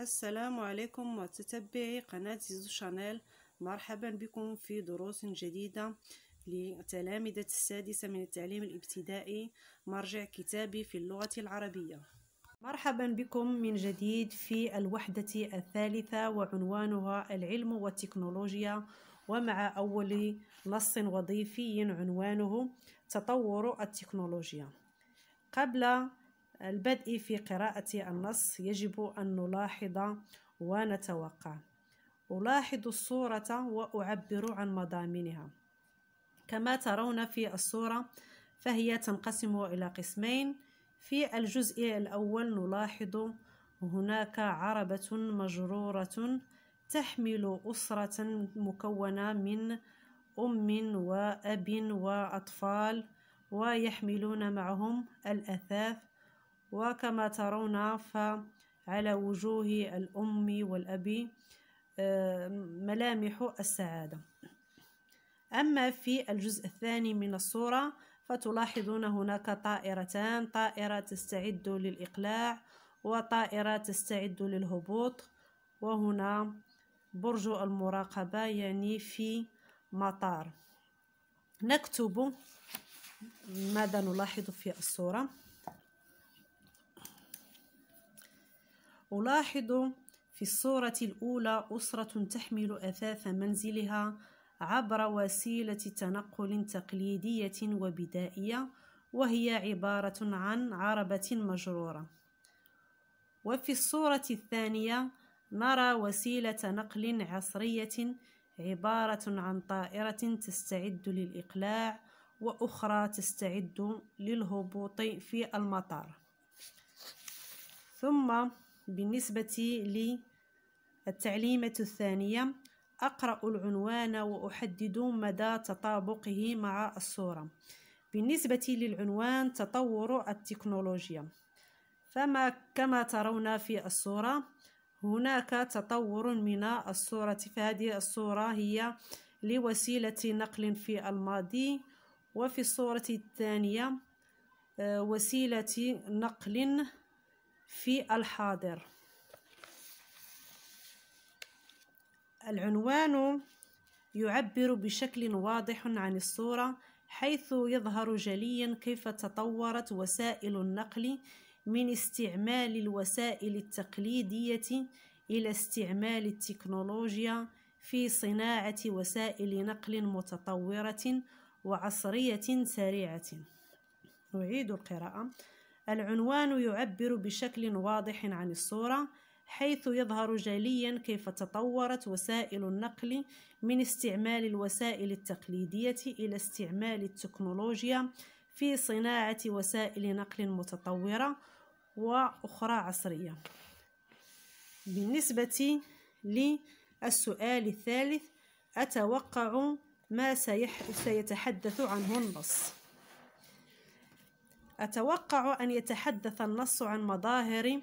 السلام عليكم متتبعي قناة زيزو شانيل مرحبا بكم في دروس جديدة لتلامذة السادسة من التعليم الابتدائي مرجع كتابي في اللغة العربية مرحبا بكم من جديد في الوحدة الثالثة وعنوانها العلم والتكنولوجيا ومع أول نص وظيفي عنوانه تطور التكنولوجيا قبل البدء في قراءة النص يجب أن نلاحظ ونتوقع ألاحظ الصورة وأعبر عن مضامينها كما ترون في الصورة فهي تنقسم إلى قسمين في الجزء الأول نلاحظ هناك عربة مجرورة تحمل أسرة مكونة من أم وأب وأطفال ويحملون معهم الأثاث وكما ترون فعلى وجوه الأم والأبي آه، ملامح السعادة أما في الجزء الثاني من الصورة فتلاحظون هناك طائرتان طائرة تستعد للإقلاع وطائرة تستعد للهبوط وهنا برج المراقبة يعني في مطار نكتب ماذا نلاحظ في الصورة ألاحظ في الصورة الأولى أسرة تحمل أثاث منزلها عبر وسيلة تنقل تقليدية وبدائية وهي عبارة عن عربة مجرورة وفي الصورة الثانية نرى وسيلة نقل عصرية عبارة عن طائرة تستعد للإقلاع وأخرى تستعد للهبوط في المطار ثم بالنسبة للتعليمة الثانية أقرأ العنوان وأحدد مدى تطابقه مع الصورة بالنسبة للعنوان تطور التكنولوجيا فما كما ترون في الصورة هناك تطور من الصورة فهذه الصورة هي لوسيلة نقل في الماضي وفي الصورة الثانية آه، وسيلة نقل في الحاضر العنوان يعبر بشكل واضح عن الصورة حيث يظهر جليا كيف تطورت وسائل النقل من استعمال الوسائل التقليدية إلى استعمال التكنولوجيا في صناعة وسائل نقل متطورة وعصرية سريعة أعيد القراءة العنوان يعبر بشكل واضح عن الصورة حيث يظهر جليا كيف تطورت وسائل النقل من استعمال الوسائل التقليدية إلى استعمال التكنولوجيا في صناعة وسائل نقل متطورة وأخرى عصرية بالنسبة للسؤال الثالث أتوقع ما سيتحدث عنه النص أتوقع أن يتحدث النص عن مظاهر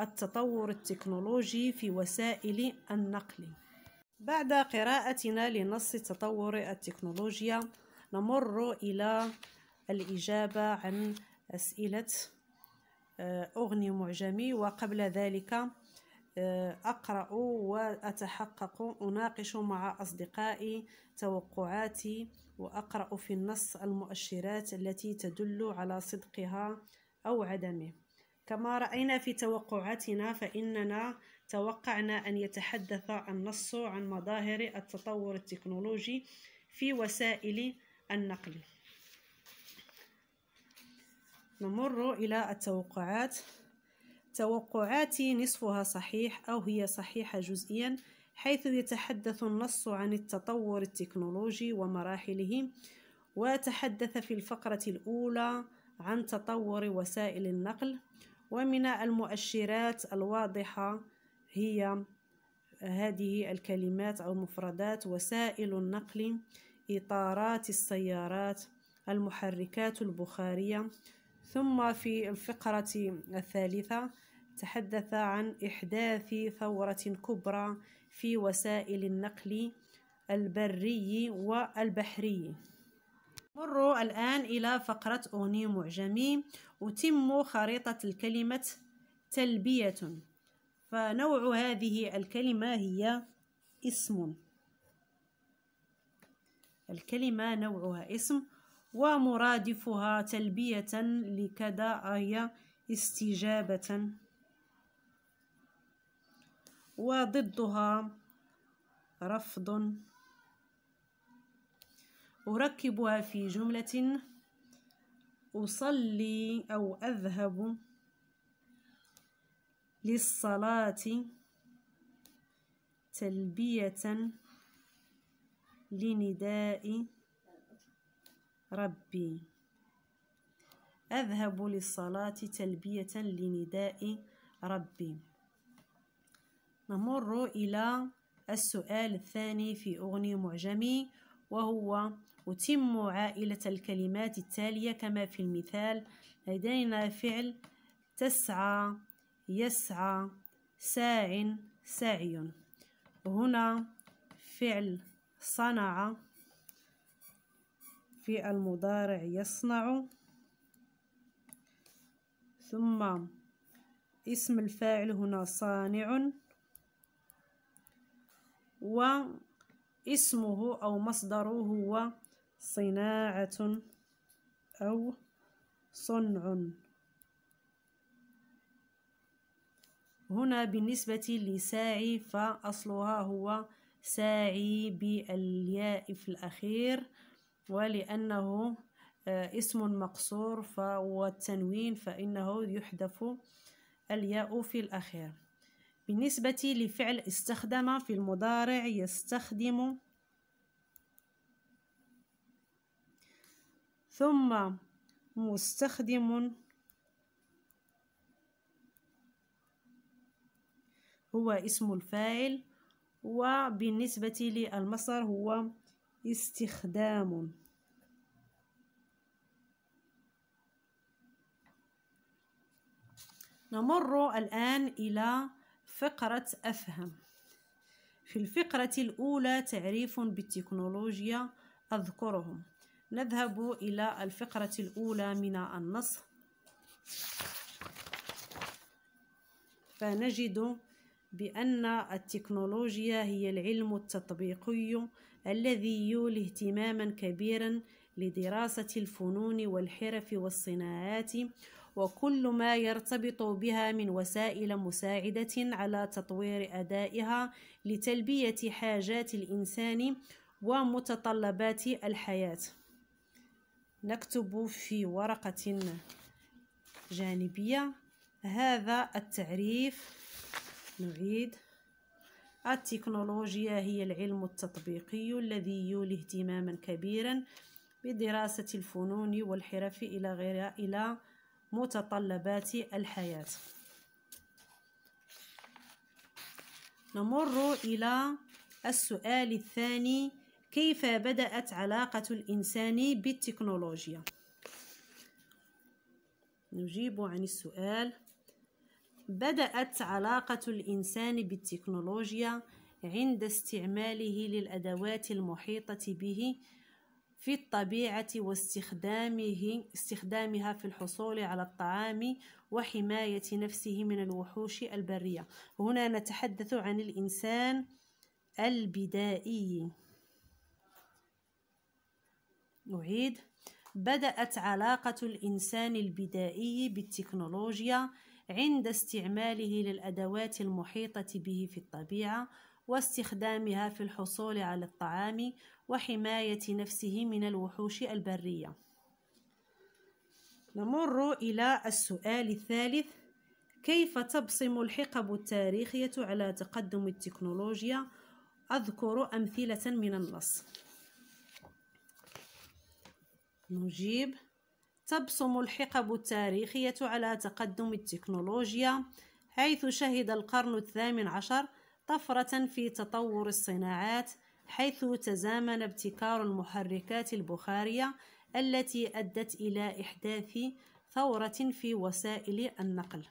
التطور التكنولوجي في وسائل النقل بعد قراءتنا لنص تطور التكنولوجيا نمر إلى الإجابة عن أسئلة آه، أغني معجمي وقبل ذلك آه، أقرأ وأتحقق أناقش مع أصدقائي توقعاتي وأقرأ في النص المؤشرات التي تدل على صدقها أو عدمه كما رأينا في توقعاتنا فإننا توقعنا أن يتحدث النص عن مظاهر التطور التكنولوجي في وسائل النقل نمر إلى التوقعات توقعاتي نصفها صحيح أو هي صحيحة جزئيا حيث يتحدث النص عن التطور التكنولوجي ومراحله وتحدث في الفقرة الأولى عن تطور وسائل النقل ومن المؤشرات الواضحة هي هذه الكلمات أو المفردات وسائل النقل إطارات السيارات المحركات البخارية ثم في الفقرة الثالثة تحدث عن إحداث ثورة كبرى في وسائل النقل البري والبحري مر الآن إلى فقرة أغني معجمي أتم خريطة الكلمة تلبية فنوع هذه الكلمة هي اسم الكلمة نوعها اسم ومرادفها تلبية لكذا هي استجابة وضدها رفض أركبها في جملة أصلي أو أذهب للصلاة تلبية لنداء ربي أذهب للصلاة تلبية لنداء ربي نمر إلى السؤال الثاني في أغني معجمي وهو أتم عائلة الكلمات التالية كما في المثال لدينا فعل تسعى يسعى ساع سعي هنا فعل صنع في المضارع يصنع ثم اسم الفاعل هنا صانع واسمه أو مصدره هو صناعة أو صنع هنا بالنسبة لساعي فأصلها هو ساعي بالياء في الأخير ولأنه آه، اسم مقصور والتنوين فإنه يحذف الياء في الأخير بالنسبة لفعل استخدم في المضارع يستخدم ثم مستخدم هو اسم الفاعل وبالنسبة للمصدر هو استخدام نمر الآن إلى فقرة أفهم في الفقرة الأولى تعريف بالتكنولوجيا أذكرهم نذهب إلى الفقرة الأولى من النص فنجد بأن التكنولوجيا هي العلم التطبيقي الذي يولي اهتماما كبيرا لدراسة الفنون والحرف والصناعات وكل ما يرتبط بها من وسائل مساعدة على تطوير أدائها لتلبية حاجات الإنسان ومتطلبات الحياة نكتب في ورقة جانبية هذا التعريف نعيد التكنولوجيا هي العلم التطبيقي الذي يولي اهتماما كبيرا بدراسة الفنون والحرف إلى غير إلى متطلبات الحياة نمر إلى السؤال الثاني كيف بدأت علاقة الإنسان بالتكنولوجيا؟ نجيب عن السؤال بدأت علاقة الإنسان بالتكنولوجيا عند استعماله للأدوات المحيطة به في الطبيعة واستخدامه استخدامها في الحصول على الطعام وحماية نفسه من الوحوش البرية هنا نتحدث عن الإنسان البدائي أعيد بدأت علاقة الإنسان البدائي بالتكنولوجيا عند استعماله للأدوات المحيطة به في الطبيعة واستخدامها في الحصول على الطعام وحماية نفسه من الوحوش البرية نمر إلى السؤال الثالث كيف تبصم الحقب التاريخية على تقدم التكنولوجيا أذكر أمثلة من النص نجيب تبصم الحقب التاريخية على تقدم التكنولوجيا حيث شهد القرن الثامن عشر طفرة في تطور الصناعات حيث تزامن ابتكار المحركات البخارية التي أدت إلى إحداث ثورة في وسائل النقل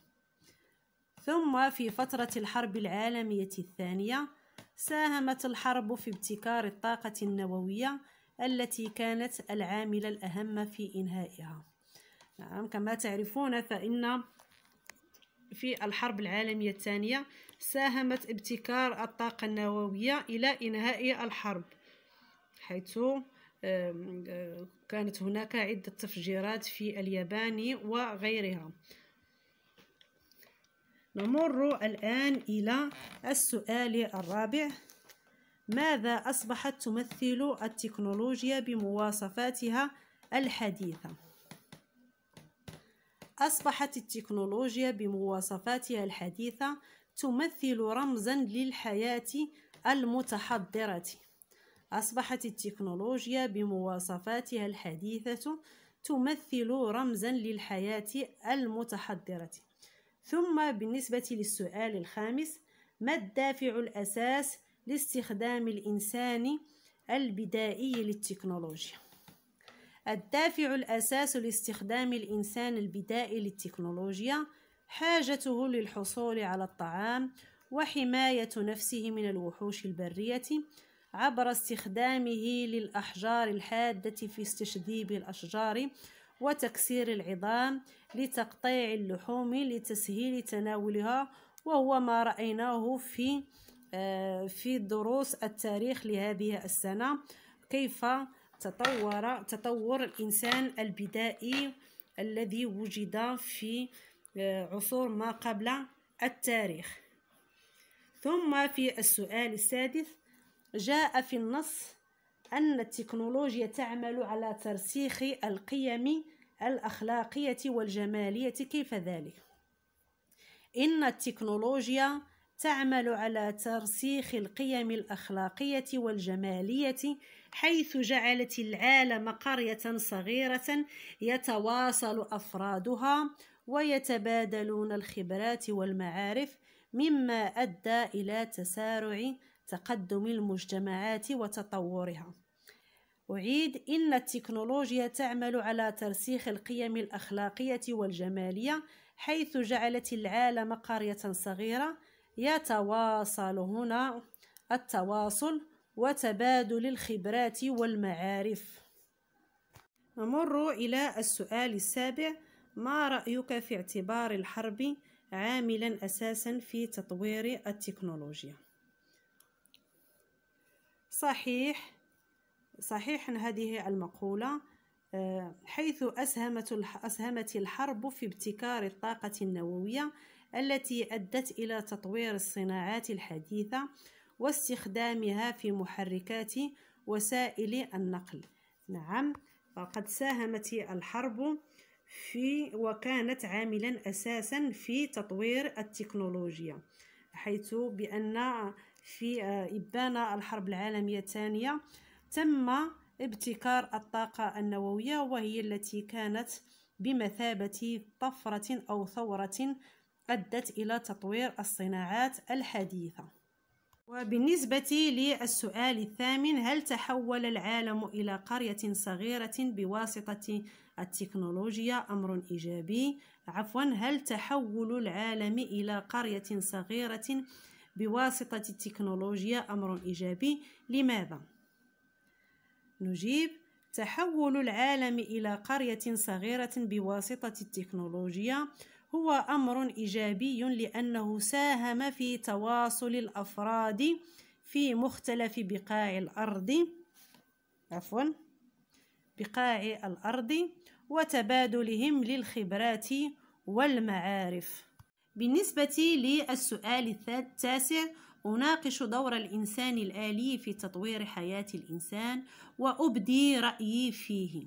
ثم في فترة الحرب العالمية الثانية ساهمت الحرب في ابتكار الطاقة النووية التي كانت العامل الأهم في إنهائها نعم كما تعرفون فإن في الحرب العالمية الثانية ساهمت ابتكار الطاقة النووية إلى إنهاء الحرب حيث آه، كانت هناك عدة تفجيرات في اليابان وغيرها نمر الآن إلى السؤال الرابع ماذا أصبحت تمثل التكنولوجيا بمواصفاتها الحديثة؟ أصبحت التكنولوجيا بمواصفاتها الحديثة تمثل رمزا للحياة المتحضرة أصبحت التكنولوجيا بمواصفاتها الحديثة تمثل رمزا للحياة المتحضرة ثم بالنسبة للسؤال الخامس ما الدافع الأساس لاستخدام الإنسان البدائي للتكنولوجيا الدافع الأساس لاستخدام الإنسان البدائي للتكنولوجيا حاجته للحصول على الطعام وحماية نفسه من الوحوش البرية عبر استخدامه للأحجار الحادة في استشذيب الأشجار وتكسير العظام لتقطيع اللحوم لتسهيل تناولها وهو ما رأيناه في آه، في دروس التاريخ لهذه السنة كيف تطور تطور الإنسان البدائي الذي وجد في آه، عصور ما قبل التاريخ ثم في السؤال السادس جاء في النص أن التكنولوجيا تعمل على ترسيخ القيم الأخلاقية والجمالية كيف ذلك؟ إن التكنولوجيا تعمل على ترسيخ القيم الاخلاقيه والجماليه حيث جعلت العالم قريه صغيره يتواصل افرادها ويتبادلون الخبرات والمعارف مما ادى الى تسارع تقدم المجتمعات وتطورها أعيد إن التكنولوجيا تعمل على ترسيخ القيم الأخلاقية والجمالية حيث جعلت العالم قرية صغيرة يتواصل هنا التواصل وتبادل الخبرات والمعارف نمر إلى السؤال السابع ما رأيك في اعتبار الحرب عاملا أساسا في تطوير التكنولوجيا صحيح صحيح هذه المقولة آه، حيث أسهمت الحرب في ابتكار الطاقة النووية التي أدت إلى تطوير الصناعات الحديثة واستخدامها في محركات وسائل النقل نعم فقد ساهمت الحرب في وكانت عاملا أساسا في تطوير التكنولوجيا حيث بأن في إبان الحرب العالمية الثانية تم ابتكار الطاقة النووية وهي التي كانت بمثابة طفرة أو ثورة أدت إلى تطوير الصناعات الحديثة وبالنسبة للسؤال الثامن هل تحول العالم إلى قرية صغيرة بواسطة التكنولوجيا أمر إيجابي؟ عفوا هل تحول العالم إلى قرية صغيرة بواسطة التكنولوجيا أمر إيجابي؟ لماذا؟ نجيب تحول العالم إلى قرية صغيرة بواسطة التكنولوجيا هو أمر إيجابي لأنه ساهم في تواصل الأفراد في مختلف بقاع الأرض عفوا بقاع الأرض وتبادلهم للخبرات والمعارف بالنسبة للسؤال التاسع أناقش دور الإنسان الآلي في تطوير حياة الإنسان وأبدي رأيي فيه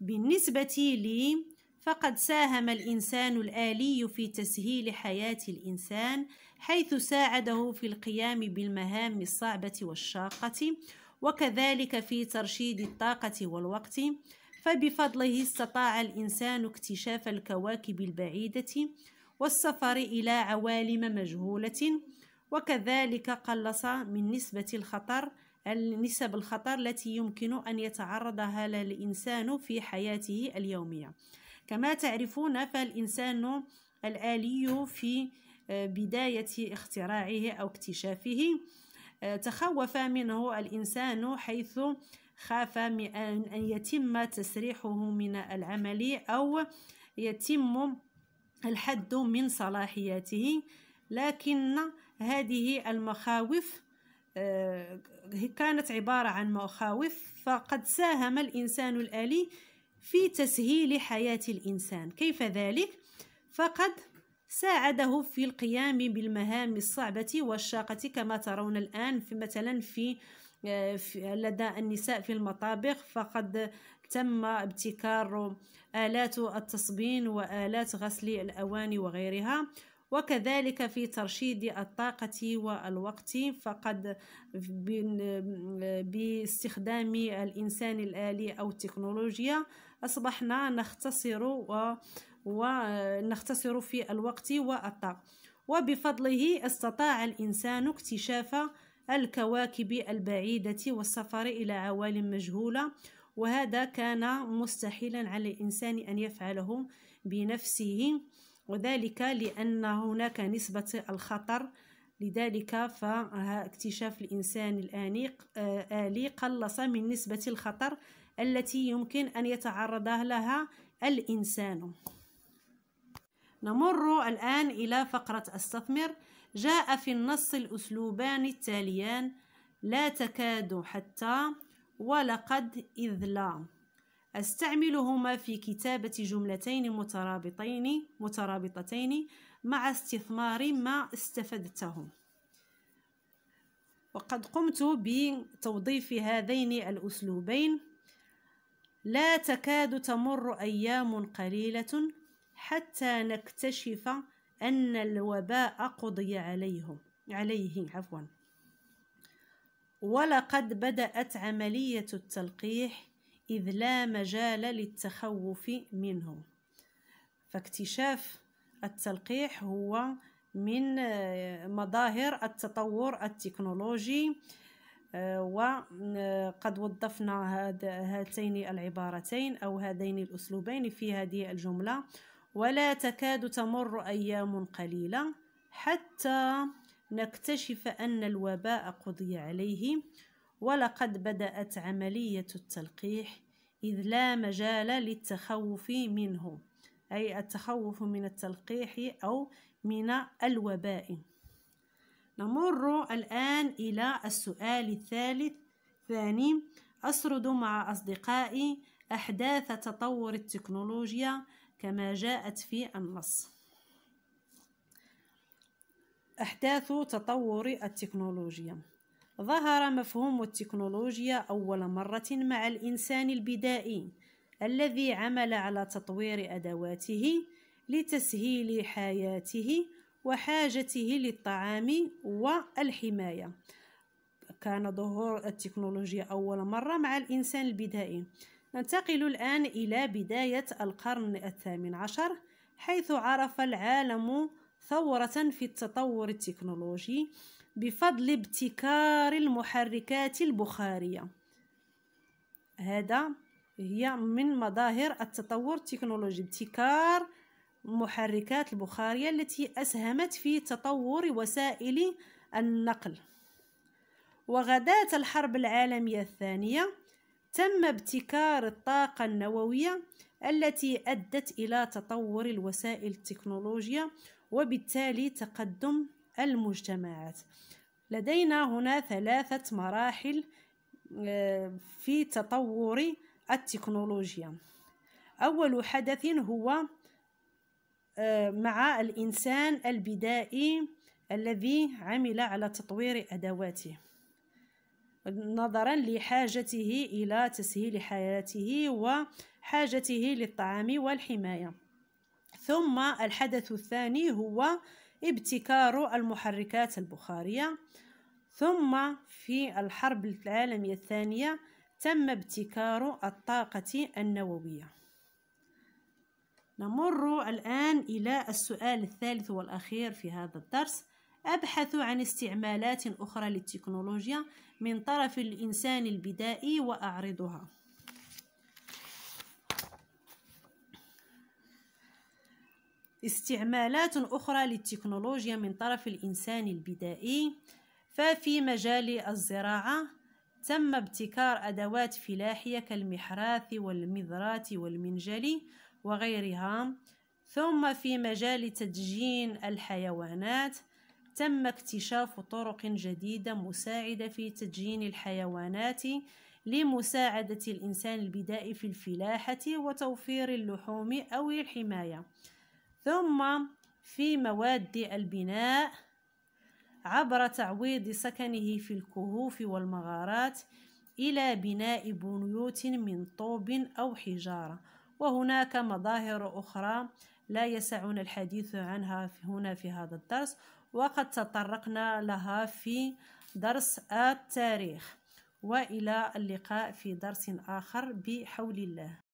بالنسبة لي فقد ساهم الانسان الالي في تسهيل حياه الانسان حيث ساعده في القيام بالمهام الصعبه والشاقه وكذلك في ترشيد الطاقه والوقت فبفضله استطاع الانسان اكتشاف الكواكب البعيده والسفر الى عوالم مجهوله وكذلك قلص من نسبه الخطر نسب الخطر التي يمكن ان يتعرضها لها الانسان في حياته اليوميه كما تعرفون فالإنسان الآلي في آه، بداية اختراعه أو اكتشافه آه، تخوف منه الإنسان حيث خاف من أن يتم تسريحه من العمل أو يتم الحد من صلاحياته لكن هذه المخاوف آه، كانت عبارة عن مخاوف فقد ساهم الإنسان الآلي في تسهيل حياة الإنسان كيف ذلك؟ فقد ساعده في القيام بالمهام الصعبة والشاقة كما ترون الآن في مثلا في آه، لدى النساء في المطابخ فقد تم ابتكار آلات التصبين وآلات غسل الأواني وغيرها وكذلك في ترشيد الطاقة والوقت فقد باستخدام الإنسان الآلي أو التكنولوجيا أصبحنا نختصر و ونختصر في الوقت والطاقة وبفضله استطاع الإنسان اكتشاف الكواكب البعيدة والسفر إلى عوالم مجهولة وهذا كان مستحيلا على الإنسان أن يفعله بنفسه وذلك لأن هناك نسبة الخطر لذلك فاكتشاف الإنسان الآنيق آه، آلي قلص من نسبة الخطر التي يمكن أن يتعرض لها الإنسان نمر الآن إلى فقرة أستثمر جاء في النص الأسلوبان التاليان لا تكاد حتى ولقد إذ لا أستعملهما في كتابة جملتين مترابطين مترابطتين مع استثمار ما استفدته وقد قمت بتوظيف هذين الأسلوبين لا تكاد تمر أيام قليلة حتى نكتشف أن الوباء قضي عليهم عليه عفوا ولقد بدأت عملية التلقيح إذ لا مجال للتخوف منه فاكتشاف التلقيح هو من آه، مظاهر التطور التكنولوجي آه، وقد آه، وظفنا هاتين العبارتين أو هذين الأسلوبين في هذه الجملة ولا تكاد تمر أيام قليلة حتى نكتشف أن الوباء قضي عليه ولقد بدأت عملية التلقيح إذ لا مجال للتخوف منه أي التخوف من التلقيح أو من الوباء نمر الآن إلى السؤال الثالث ثاني أسرد مع أصدقائي أحداث تطور التكنولوجيا كما جاءت في النص أحداث تطور التكنولوجيا ظهر مفهوم التكنولوجيا أول مرة مع الإنسان البدائي الذي عمل على تطوير أدواته لتسهيل حياته وحاجته للطعام والحماية كان ظهور التكنولوجيا أول مرة مع الإنسان البدائي ننتقل الآن إلى بداية القرن الثامن عشر حيث عرف العالم ثورة في التطور التكنولوجي بفضل ابتكار المحركات البخارية هذا هي من مظاهر التطور التكنولوجي ابتكار المحركات البخارية التي أسهمت في تطور وسائل النقل وغداة الحرب العالمية الثانية تم ابتكار الطاقة النووية التي أدت إلى تطور الوسائل التكنولوجية وبالتالي تقدم المجتمعات لدينا هنا ثلاثة مراحل آه، في تطور التكنولوجيا أول حدث هو آه، مع الإنسان البدائي الذي عمل على تطوير أدواته نظرا لحاجته إلى تسهيل حياته وحاجته للطعام والحماية ثم الحدث الثاني هو ابتكار المحركات البخارية ثم في الحرب العالمية الثانية تم ابتكار الطاقة النووية نمر الآن إلى السؤال الثالث والأخير في هذا الدرس أبحث عن استعمالات أخرى للتكنولوجيا من طرف الإنسان البدائي وأعرضها استعمالات أخرى للتكنولوجيا من طرف الإنسان البدائي ففي مجال الزراعة تم ابتكار أدوات فلاحية كالمحراث والمذرات والمنجل وغيرها ثم في مجال تدجين الحيوانات تم اكتشاف طرق جديدة مساعدة في تدجين الحيوانات لمساعدة الإنسان البدائي في الفلاحة وتوفير اللحوم أو الحماية ثم في مواد البناء عبر تعويض سكنه في الكهوف والمغارات إلى بناء بيوت من طوب أو حجارة وهناك مظاهر أخرى لا يسعنا الحديث عنها هنا في هذا الدرس وقد تطرقنا لها في درس التاريخ وإلى اللقاء في درس آخر بحول الله